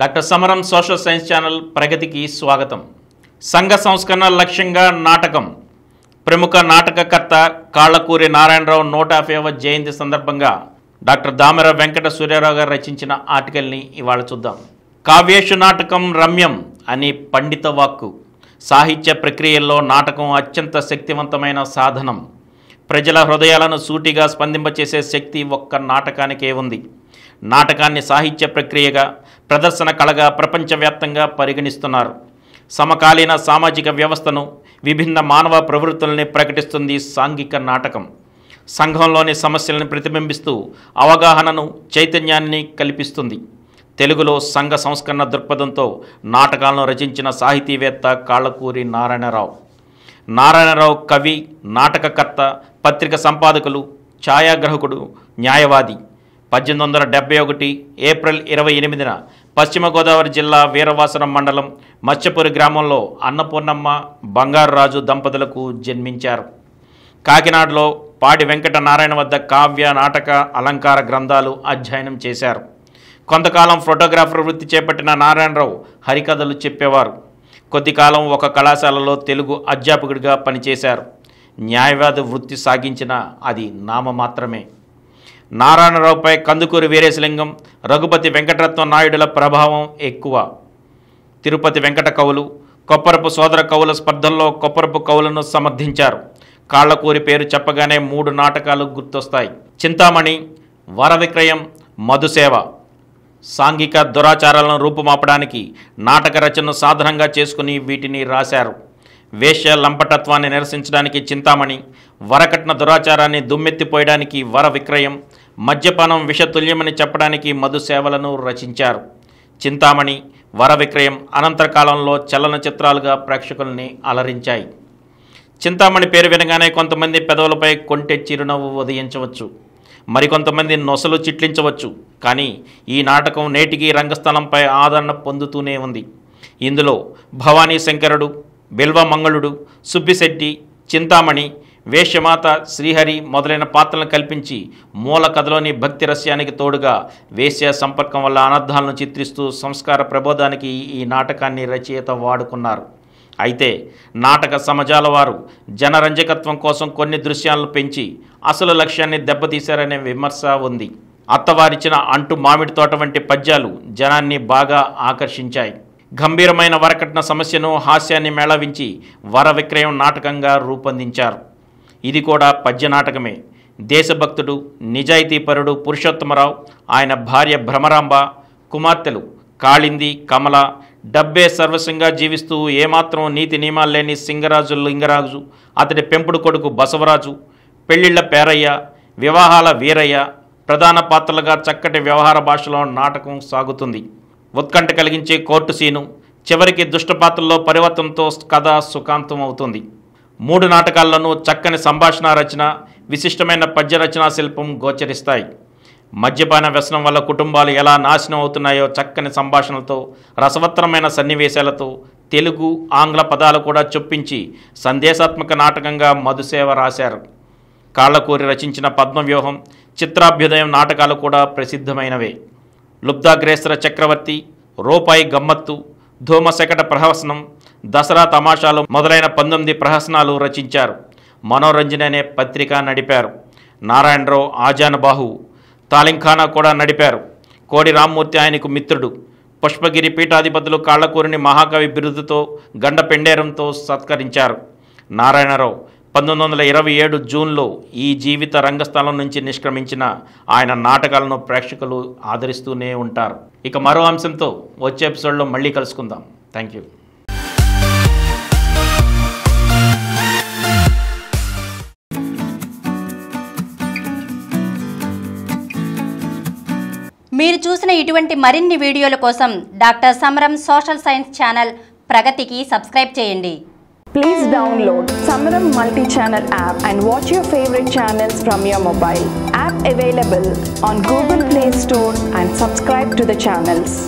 doctor Samaram social science channel ప్రగతికి స్వాగతం సంఘ సంస్కరణ లక్ష్యంగా నాటకం ప్రముఖ నాటకకర్త కాళ్ళకూరి నారాయణరావు నూట యాభైవ జయంతి సందర్భంగా డాక్టర్ దామెర వెంకట సూర్యారావు గారు రచించిన ఆర్టికల్ని ఇవాళ చూద్దాం కావ్యేషు నాటకం రమ్యం అని పండిత వాక్కు సాహిత్య ప్రక్రియల్లో నాటకం అత్యంత శక్తివంతమైన సాధనం ప్రజల హృదయాలను సూటిగా స్పందింపచేసే శక్తి ఒక్క నాటకానికే ఉంది నాటకాన్ని సాహిత్య ప్రక్రియగా ప్రదర్శన కళగా ప్రపంచవ్యాప్తంగా పరిగణిస్తున్నారు సమకాలీన సామాజిక వ్యవస్థను విభిన్న మానవ ప్రవృత్తుల్ని ప్రకటిస్తుంది సాంఘిక నాటకం సంఘంలోని సమస్యలను ప్రతిబింబిస్తూ అవగాహనను చైతన్యాన్ని కల్పిస్తుంది తెలుగులో సంఘ సంస్కరణ దృక్పథంతో నాటకాలను రచించిన సాహితీవేత్త కాళ్ళకూరి నారాయణరావు నారాయణరావు కవి నాటకకర్త పత్రిక సంపాదకులు ఛాయాగ్రాహకుడు న్యాయవాది పద్దెనిమిది వందల డెబ్బై ఒకటి ఏప్రిల్ ఇరవై ఎనిమిదిన పశ్చిమ గోదావరి జిల్లా వీరవాసనం మండలం మత్స్యపురి గ్రామంలో అన్నపూర్ణమ్మ బంగారురాజు దంపతులకు జన్మించారు కాకినాడలో పాటి వెంకట నారాయణ వద్ద కావ్య నాటక అలంకార గ్రంథాలు అధ్యయనం చేశారు కొంతకాలం ఫోటోగ్రాఫర్ వృత్తి చేపట్టిన నారాయణరావు హరికథలు చెప్పేవారు కొద్దికాలం ఒక కళాశాలలో తెలుగు అధ్యాపకుడిగా పనిచేశారు న్యాయవాద వృత్తి సాగించిన అది నామమాత్రమే నారాయణరావుపై కందుకూరి వీరేశలింగం రఘుపతి వెంకటరత్న నాయుడుల ప్రభావం ఎక్కువ తిరుపతి వెంకట కవులు కొప్పరపు సోదర కవుల స్పర్ధల్లో కొప్పరపు కవులను సమర్థించారు కాళ్లకూరి పేరు చెప్పగానే మూడు నాటకాలు గుర్తొస్తాయి చింతామణి వరవిక్రయం మధుసేవ సాంఘిక దురాచారాలను రూపుమాపడానికి నాటక రచనను సాధనంగా చేసుకుని వీటిని రాశారు వేష్య లంపటత్వాన్ని నిరసించడానికి చింతామణి వరకట్న దురాచారాన్ని దుమ్మెత్తిపోయడానికి వర విక్రయం మద్యపానం విషతుల్యమని చెప్పడానికి మధు సేవలను రచించారు చింతామణి వర విక్రయం అనంతర కాలంలో చలనచిత్రాలుగా ప్రేక్షకుల్ని అలరించాయి చింతామణి పేరు వినగానే కొంతమంది పెదవులపై కొంటె చిరునవ్వు ఉదయించవచ్చు మరికొంతమంది నొసలు చిట్లించవచ్చు కానీ ఈ నాటకం నేటికి రంగస్థలంపై ఆదరణ పొందుతూనే ఉంది ఇందులో భవానీ శంకరుడు మంగళుడు సుబ్బిశెట్టి చింతామణి వేష్యమాత శ్రీహరి మొదలైన పాత్రలను కల్పించి మూల కథలోని భక్తి రస్యానికి తోడుగా వేశ్య సంపర్కం వల్ల అనర్థాలను చిత్రిస్తూ సంస్కార ప్రబోధానికి ఈ నాటకాన్ని రచయిత వాడుకున్నారు అయితే నాటక సమాజాల వారు జనరంజకత్వం కోసం కొన్ని దృశ్యాలను పెంచి అసలు లక్ష్యాన్ని దెబ్బతీశారనే విమర్శ ఉంది అత్తవారిచ్చిన అంటు మామిడి తోట వంటి పద్యాలు జనాన్ని బాగా ఆకర్షించాయి గంభీరమైన వరకట్న సమస్యను హాస్యాన్ని మేళవించి వర విక్రయం నాటకంగా రూపొందించారు ఇది కూడా పద్యనాటకమే దేశభక్తుడు నిజాయితీపరుడు పురుషోత్తమరావు ఆయన భార్య భ్రమరాంబ కుమార్తెలు కాళింది కమల డబ్బే సర్వస్వంగా జీవిస్తూ ఏమాత్రం నీతి నియమాలు లేని సింగరాజు లింగరాజు అతడి పెంపుడు కొడుకు బసవరాజు పెళ్లిళ్ల పేరయ్య వివాహాల వీరయ్య ప్రధాన పాత్రలుగా చక్కటి వ్యవహార భాషలో నాటకం సాగుతుంది ఉత్కంఠ కలిగించే కోర్టు సీను చివరికి దుష్టపాత్రల్లో పరివర్తనతో కథ సుఖాంతం అవుతుంది మూడు నాటకాల్లోనూ చక్కని సంభాషణ రచన విశిష్టమైన పద్య రచనా శిల్పం గోచరిస్తాయి మద్యపాన వ్యసనం వల్ల కుటుంబాలు ఎలా నాశనం అవుతున్నాయో చక్కని సంభాషణలతో రసవత్తరమైన సన్నివేశాలతో తెలుగు ఆంగ్ల పదాలు కూడా చొప్పించి సందేశాత్మక నాటకంగా మధుసేవ రాశారు కాళ్ళకూరి రచించిన పద్మవ్యూహం చిత్రాభ్యుదయం నాటకాలు కూడా ప్రసిద్ధమైనవే లుబ్ధాగ్రేసర చక్రవర్తి రూపాయి గమ్మత్తు ధూమశకట ప్రహసనం దసరా తమాషాలు మొదలైన పంతొమ్మిది ప్రహసనాలు రచించారు మనోరంజన్ అనే పత్రిక నడిపారు నారాయణరావు ఆజాన్ బాహు తాలింఖానా కూడా నడిపారు కోడి రామ్మూర్తి ఆయనకు మిత్రుడు పుష్పగిరి పీఠాధిపతులు కాళ్ళకూరిని మహాకవి బిరుదుతో గండ పెండేరంతో సత్కరించారు నారాయణరావు పంతొమ్మిది వందల ఇరవై ఏడు జూన్లో ఈ జీవిత రంగస్థలం నుంచి నిష్క్రమించిన ఆయన నాటకాలను ప్రేక్షకులు ఆదరిస్తూనే ఉంటారు ఇక మరో అంశంతో వచ్చే ఎపిసోడ్లో మళ్ళీ కలుసుకుందాం థ్యాంక్ యూ చూసిన ఇటువంటి మరిన్ని వీడియోల కోసం doctor Samaram social science channel ప్రగతికి సబ్స్క్రైబ్ చేయండి please download Samaram multi channel app and watch your favourite channels from your mobile app available on Google Play Store and subscribe to the channels